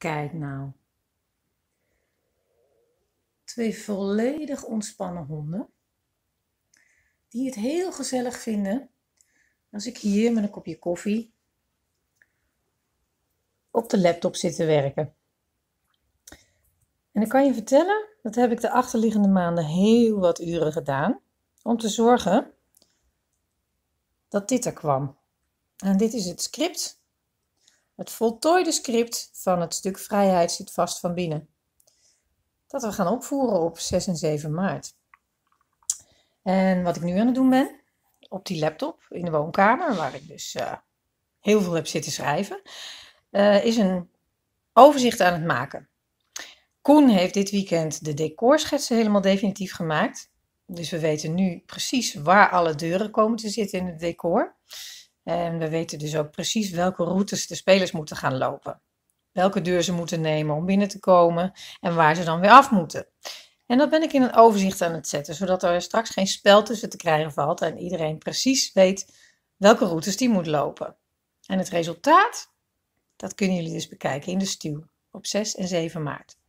Kijk nou. Twee volledig ontspannen honden. Die het heel gezellig vinden als ik hier met een kopje koffie op de laptop zit te werken. En ik kan je vertellen, dat heb ik de achterliggende maanden heel wat uren gedaan. Om te zorgen dat dit er kwam. En dit is het script het voltooide script van het stuk vrijheid zit vast van binnen. Dat we gaan opvoeren op 6 en 7 maart. En wat ik nu aan het doen ben, op die laptop in de woonkamer, waar ik dus eh, heel veel heb zitten schrijven, eh, is een overzicht aan het maken. Koen heeft dit weekend de decorschetsen helemaal definitief gemaakt. Dus we weten nu precies waar alle deuren komen te zitten in het decor. En ehm, we weten dus ook precies welke routes de spelers moeten gaan lopen. Welke deur ze moeten nemen om binnen te komen en waar ze dan weer af moeten. En dat ben ik in een overzicht aan het zetten, zodat er straks geen spel tussen te krijgen valt en iedereen precies weet welke routes die moet lopen. En het resultaat, dat kunnen jullie dus bekijken in de stuw op 6 en 7 maart.